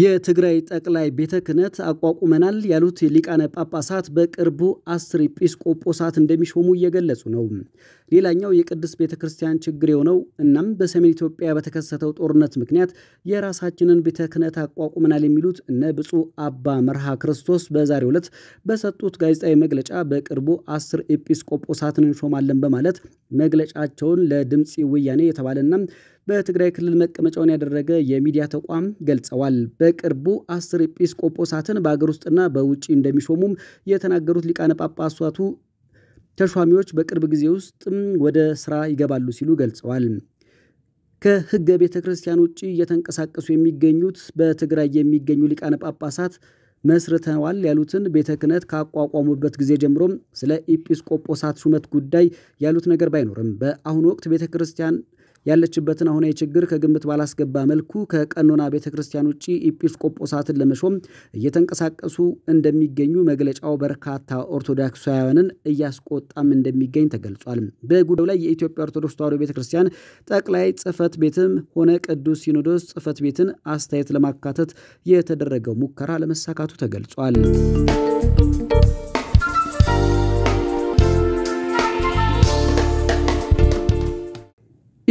የትግራይ ጠቅላይ ቤተ ክህነት አቋቁመናል ያሉት ሊቃነ ጳጳሳት በቅርቡ አስር ኤጲስቆጶሳት እንደሚሾሙ እየገለጹ ነው። ሌላኛው የቅድስት ቤተ ክርስቲያን ችግር የሆነው እናም በሰሜን ኢትዮጵያ በተከሰተው ጦርነት ምክንያት የራሳችንን ቤተ ክህነት አቋቁመናል የሚሉት እነ ብፁዕ አባ መርሃ ክርስቶስ በዛሬው ዕለት በሰጡት ጋዜጣዊ መግለጫ በቅርቡ አስር ኤጲስቆጶሳትን እንሾማለን በማለት መግለጫቸውን ለድምፂ ወያኔ የተባለና በትግራይ ክልል መቀመጫውን ያደረገ የሚዲያ ተቋም ገልጸዋል። በቅርቡ አስር ኤጲስቆጶሳትን በአገር ውስጥና በውጭ እንደሚሾሙም የተናገሩት ሊቃነ ጳጳሳቱ ተሿሚዎች በቅርብ ጊዜ ውስጥም ወደ ስራ ይገባሉ ሲሉ ገልጸዋል። ከህገ ቤተ ክርስቲያን ውጭ እየተንቀሳቀሱ የሚገኙት በትግራይ የሚገኙ ሊቃነ ጳጳሳት መስርተዋል ያሉትን ቤተ ክህነት ካቋቋሙበት ጊዜ ጀምሮም ስለ ኢጲስቆጶሳት ሹመት ጉዳይ ያሉት ነገር ባይኖርም በአሁኑ ወቅት ቤተ ክርስቲያን ያለችበትን አሁናዊ ችግር ከግምት ባላስገባ መልኩ ከቀኖና ቤተ ክርስቲያን ውጭ ኢጲስቆጶሳትን ለመሾም እየተንቀሳቀሱ እንደሚገኙ መግለጫው በርካታ ኦርቶዶክሳውያንን እያስቆጣም እንደሚገኝ ተገልጿል። በጉዳዩ ላይ የኢትዮጵያ ኦርቶዶክስ ተዋሕዶ ቤተ ክርስቲያን ጠቅላይ ጽሕፈት ቤትም ሆነ ቅዱስ ሲኖዶስ ጽሕፈት ቤትን አስተያየት ለማካተት የተደረገው ሙከራ ለመሳካቱ ተገልጿል።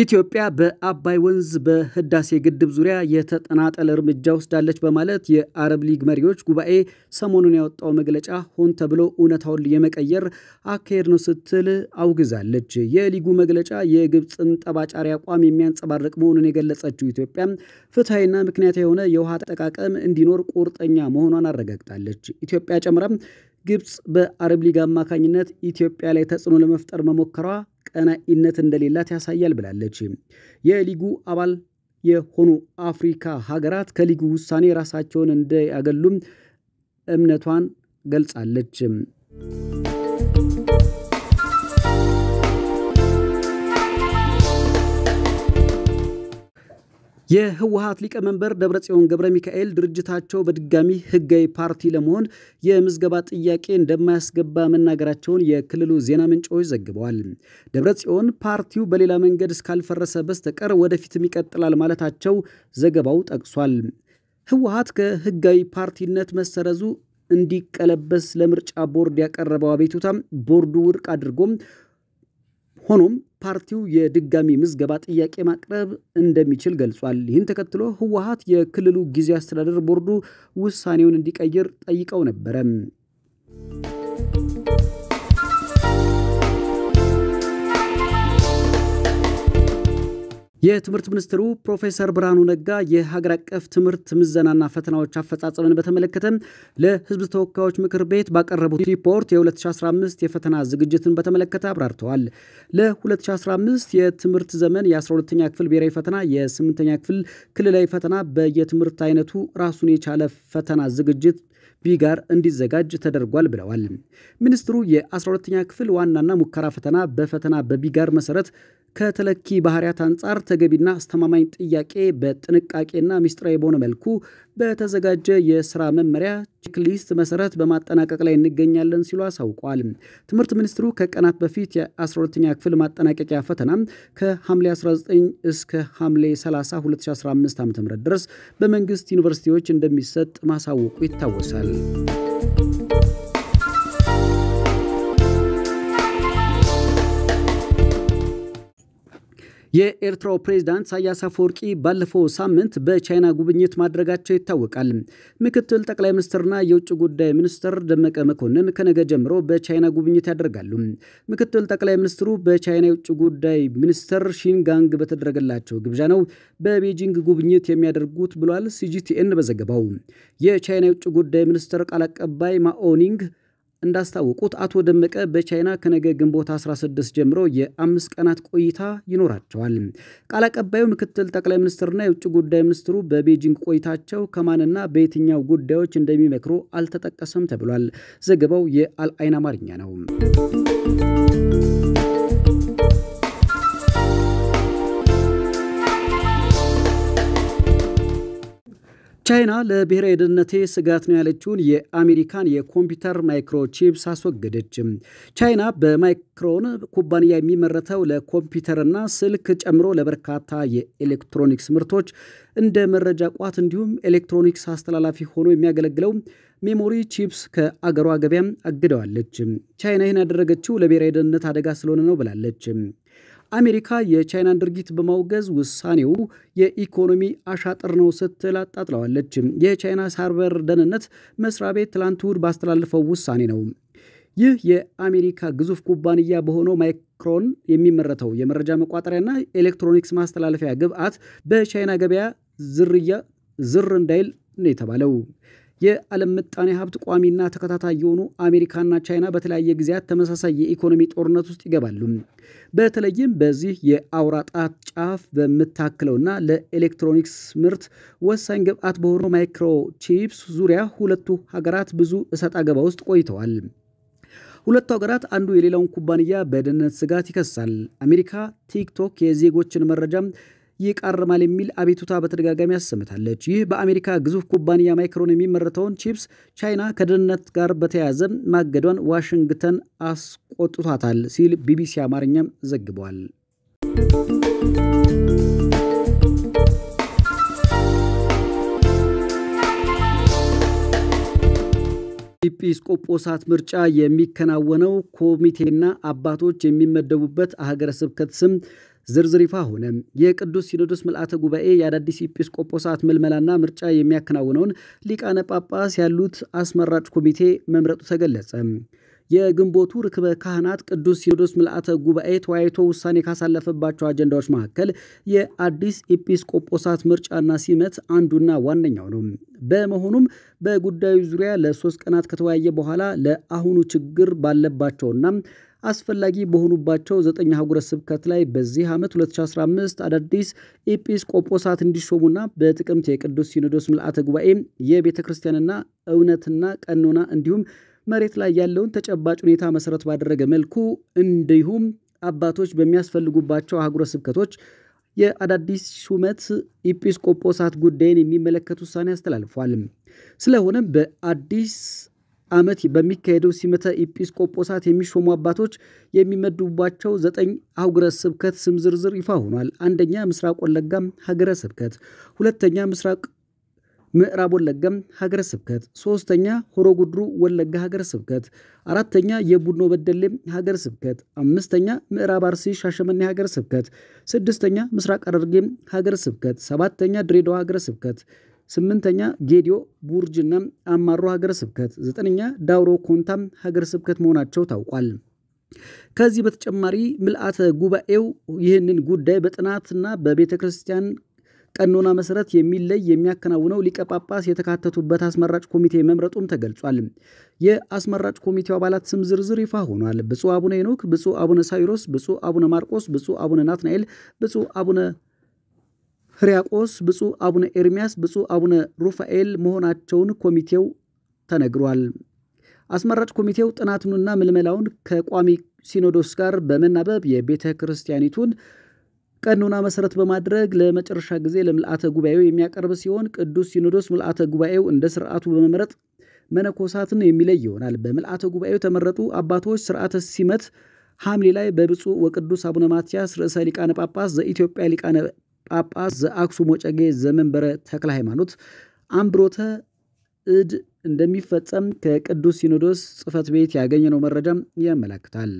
ኢትዮጵያ በአባይ ወንዝ በህዳሴ ግድብ ዙሪያ የተጠናጠለ እርምጃ ወስዳለች በማለት የአረብ ሊግ መሪዎች ጉባኤ ሰሞኑን ያወጣው መግለጫ ሆን ተብሎ እውነታውን የመቀየር አካሄድ ነው ስትል አውግዛለች። የሊጉ መግለጫ የግብፅን ጠባጫሪ አቋም የሚያንጸባርቅ መሆኑን የገለጸችው ኢትዮጵያ ፍትሐዊና ምክንያታዊ የሆነ የውሃ አጠቃቀም እንዲኖር ቁርጠኛ መሆኗን አረጋግጣለች። ኢትዮጵያ ጨምራም ግብፅ በአረብ ሊግ አማካኝነት ኢትዮጵያ ላይ ተጽዕኖ ለመፍጠር መሞከሯ ቀናኢነት እንደሌላት ያሳያል ብላለች። የሊጉ አባል የሆኑ አፍሪካ ሀገራት ከሊጉ ውሳኔ ራሳቸውን እንዳያገሉም እምነቷን ገልጻለች። የህወሀት ሊቀመንበር ደብረጽዮን ገብረ ሚካኤል ድርጅታቸው በድጋሚ ህጋዊ ፓርቲ ለመሆን የምዝገባ ጥያቄ እንደማያስገባ መናገራቸውን የክልሉ ዜና ምንጮች ዘግበዋል። ደብረጽዮን ፓርቲው በሌላ መንገድ እስካልፈረሰ በስተቀር ወደፊትም ይቀጥላል ማለታቸው ዘገባው ጠቅሷል። ህወሀት ከህጋዊ ፓርቲነት መሰረዙ እንዲቀለበስ ለምርጫ ቦርድ ያቀረበው አቤቱታ ቦርዱ ውድቅ አድርጎም ሆኖም ፓርቲው የድጋሚ ምዝገባ ጥያቄ ማቅረብ እንደሚችል ገልጿል። ይህን ተከትሎ ህወሀት የክልሉ ጊዜ አስተዳደር ቦርዱ ውሳኔውን እንዲቀይር ጠይቀው ነበረ። የትምህርት ሚኒስትሩ ፕሮፌሰር ብርሃኑ ነጋ የሀገር አቀፍ ትምህርት ምዘናና ፈተናዎች አፈጻጸምን በተመለከተ ለሕዝብ ተወካዮች ምክር ቤት ባቀረቡት ሪፖርት የ2015 የፈተና ዝግጅትን በተመለከተ አብራርተዋል። ለ2015 የትምህርት ዘመን የ12ኛ ክፍል ብሔራዊ ፈተና፣ የ8ኛ ክፍል ክልላዊ ፈተና በየትምህርት አይነቱ ራሱን የቻለ ፈተና ዝግጅት ቢጋር እንዲዘጋጅ ተደርጓል ብለዋል። ሚኒስትሩ የ12ኛ ክፍል ዋናና ሙከራ ፈተና በፈተና በቢጋር መሰረት ከተለኪ ባህሪያት አንጻር ተገቢና አስተማማኝ ጥያቄ በጥንቃቄና ሚስጥራዊ በሆነ መልኩ በተዘጋጀ የስራ መመሪያ ቼክሊስት መሰረት በማጠናቀቅ ላይ እንገኛለን ሲሉ አሳውቋል። ትምህርት ሚኒስትሩ ከቀናት በፊት የ12ኛ ክፍል ማጠናቀቂያ ፈተና ከሐምሌ 19 እስከ ሐምሌ 30 2015 ዓ ም ድረስ በመንግስት ዩኒቨርሲቲዎች እንደሚሰጥ ማሳወቁ ይታወሳል። የኤርትራው ፕሬዝዳንት ኢሳያስ አፈወርቂ ባለፈው ሳምንት በቻይና ጉብኝት ማድረጋቸው ይታወቃል። ምክትል ጠቅላይ ሚኒስትርና የውጭ ጉዳይ ሚኒስትር ደመቀ መኮንን ከነገ ጀምሮ በቻይና ጉብኝት ያደርጋሉ። ምክትል ጠቅላይ ሚኒስትሩ በቻይና የውጭ ጉዳይ ሚኒስትር ሺንጋንግ በተደረገላቸው ግብዣ ነው በቤጂንግ ጉብኝት የሚያደርጉት ብሏል ሲጂቲኤን በዘገባው። የቻይና የውጭ ጉዳይ ሚኒስትር ቃል አቀባይ ማኦኒንግ እንዳስታወቁት አቶ ደመቀ በቻይና ከነገ ግንቦት 16 ጀምሮ የአምስት ቀናት ቆይታ ይኖራቸዋል። ቃል አቀባዩ ምክትል ጠቅላይ ሚኒስትርና የውጭ ጉዳይ ሚኒስትሩ በቤጂንግ ቆይታቸው ከማንና በየትኛው ጉዳዮች እንደሚመክሩ አልተጠቀሰም ተብሏል። ዘገባው የአልአይን አማርኛ ነው። ቻይና ለብሔራዊ ደህንነቴ ስጋት ነው ያለችውን የአሜሪካን የኮምፒውተር ማይክሮቺፕስ አስወገደች። ቻይና በማይክሮን ኩባንያ የሚመረተው ለኮምፒውተርና ስልክ ጨምሮ ለበርካታ የኤሌክትሮኒክስ ምርቶች እንደ መረጃ ቋት እንዲሁም ኤሌክትሮኒክስ አስተላላፊ ሆኖ የሚያገለግለው ሜሞሪ ቺፕስ ከአገሯ ገበያም አግደዋለች። ቻይና ይህን ያደረገችው ለብሔራዊ ደህንነት አደጋ ስለሆነ ነው ብላለች። አሜሪካ የቻይናን ድርጊት በማውገዝ ውሳኔው የኢኮኖሚ አሻጥር ነው ስትል አጣጥለዋለች። የቻይና ሳይበር ደህንነት መስሪያ ቤት ትላንት እሁድ ባስተላለፈው ውሳኔ ነው። ይህ የአሜሪካ ግዙፍ ኩባንያ በሆነው ማይክሮን የሚመረተው የመረጃ መቋጠሪያና ኤሌክትሮኒክስ ማስተላለፊያ ግብዓት በቻይና ገበያ ዝርያ ዝር እንዳይል ነው የተባለው። የዓለም ምጣኔ ሀብት ቋሚና ተከታታይ የሆኑ አሜሪካና ቻይና በተለያየ ጊዜያት ተመሳሳይ የኢኮኖሚ ጦርነት ውስጥ ይገባሉ። በተለይም በዚህ የአውራ ጣት ጫፍ በምታክለውና ለኤሌክትሮኒክስ ምርት ወሳኝ ግብዓት በሆነው ማይክሮቺፕስ ዙሪያ ሁለቱ ሀገራት ብዙ እሰጥ አገባ ውስጥ ቆይተዋል። ሁለቱ ሀገራት አንዱ የሌላውን ኩባንያ በደህንነት ስጋት ይከሳል። አሜሪካ ቲክቶክ የዜጎችን መረጃ ይቃርማል የሚል አቤቱታ በተደጋጋሚ አሰምታለች። ይህ በአሜሪካ ግዙፍ ኩባንያ ማይክሮን የሚመረተውን ቺፕስ ቻይና ከደህንነት ጋር በተያያዘ ማገዷን ዋሽንግተን አስቆጥቷታል ሲል ቢቢሲ አማርኛም ዘግቧል። ኤጲስቆጶሳት ምርጫ የሚከናወነው ኮሚቴና አባቶች የሚመደቡበት ሀገረ ስብከት ስም ዝርዝር ይፋ ሆነ። የቅዱስ ሲኖዶስ ምልአተ ጉባኤ የአዳዲስ ኤጲስቆጶሳት ምልመላና ምርጫ የሚያከናውነውን ሊቃነ ጳጳስ ያሉት አስመራጭ ኮሚቴ መምረጡ ተገለጸ። የግንቦቱ ርክበ ካህናት ቅዱስ ሲኖዶስ ምልአተ ጉባኤ ተወያይቶ ውሳኔ ካሳለፈባቸው አጀንዳዎች መካከል የአዲስ ኤጲስቆጶሳት ምርጫና ሲመት አንዱና ዋነኛው ነው። በመሆኑም በጉዳዩ ዙሪያ ለሶስት ቀናት ከተወያየ በኋላ ለአሁኑ ችግር ባለባቸውና አስፈላጊ በሆኑባቸው ዘጠኝ አህጉረ ስብከት ላይ በዚህ ዓመት 2015 አዳዲስ ኤጲስቆጶሳት እንዲሾሙና በጥቅምት የቅዱስ ሲኖዶስ ምልአተ ጉባኤ የቤተ ክርስቲያንና እውነትና ቀኖና እንዲሁም መሬት ላይ ያለውን ተጨባጭ ሁኔታ መሰረት ባደረገ መልኩ እንዲሁም አባቶች በሚያስፈልጉባቸው አህጉረ ስብከቶች የአዳዲስ ሹመት ኢጲስቆጶሳት ጉዳይን የሚመለከት ውሳኔ አስተላልፏል። ስለሆነም በአዲስ ዓመት በሚካሄደው ሲመተ ኢጲስቆጶሳት የሚሾሙ አባቶች የሚመድቡባቸው ዘጠኝ አህጉረ ስብከት ስም ዝርዝር ይፋ ሆኗል። አንደኛ ምስራቅ ወለጋም ሀገረ ስብከት፣ ሁለተኛ ምስራቅ ምዕራብ ወለጋም ሀገረ ስብከት፣ ሶስተኛ ሆሮ ጉድሩ ወለጋ ሀገረ ስብከት፣ አራተኛ የቡኖ በደሌም ሀገረ ስብከት፣ አምስተኛ ምዕራብ አርሲ ሻሸመኔ ሀገረ ስብከት፣ ስድስተኛ ምስራቅ ሐረርጌም ሀገረ ስብከት፣ ሰባተኛ ድሬዳዋ ሀገረ ስብከት ስምንተኛ ጌዲዮ ቡርጅና አማሮ ሀገረ ስብከት፣ ዘጠነኛ ዳውሮ ኮንታም ሀገረ ስብከት መሆናቸው ታውቋል። ከዚህ በተጨማሪ ምልአተ ጉባኤው ይህንን ጉዳይ በጥናትና በቤተ ክርስቲያን ቀኖና መሰረት የሚለይ የሚያከናውነው ሊቀ ጳጳስ የተካተቱበት አስመራጭ ኮሚቴ መምረጡም ተገልጿል። የአስመራጭ ኮሚቴው አባላት ስም ዝርዝር ይፋ ሆኗል። ብፁዕ አቡነ ሄኖክ፣ ብፁዕ አቡነ ሳይሮስ፣ ብፁዕ አቡነ ማርቆስ፣ ብፁዕ አቡነ ናትናኤል፣ ብፁዕ አቡነ ሕርያቆስ፣ ብፁዕ አቡነ ኤርሚያስ፣ ብፁዕ አቡነ ሩፋኤል መሆናቸውን ኮሚቴው ተነግሯል። አስመራጭ ኮሚቴው ጥናቱንና ምልመላውን ከቋሚ ሲኖዶስ ጋር በመናበብ የቤተ ክርስቲያኒቱን ቀኖና መሰረት በማድረግ ለመጨረሻ ጊዜ ለምልአተ ጉባኤው የሚያቀርብ ሲሆን ቅዱስ ሲኖዶስ ምልአተ ጉባኤው እንደ ስርዓቱ በመምረጥ መነኮሳትን የሚለይ ይሆናል። በምልአተ ጉባኤው የተመረጡ አባቶች ስርዓተ ሲመት ሐምሌ ላይ በብፁዕ ወቅዱስ አቡነ ማትያስ ርዕሰ ሊቃነ ጳጳስ ዘኢትዮጵያ ሊቃነ ጳጳስ ዘአክሱም ወጨጌ ዘመንበረ ተክለ ሃይማኖት አምብሮተ እድ እንደሚፈጸም ከቅዱስ ሲኖዶስ ጽሕፈት ቤት ያገኘነው መረጃም ያመላክታል።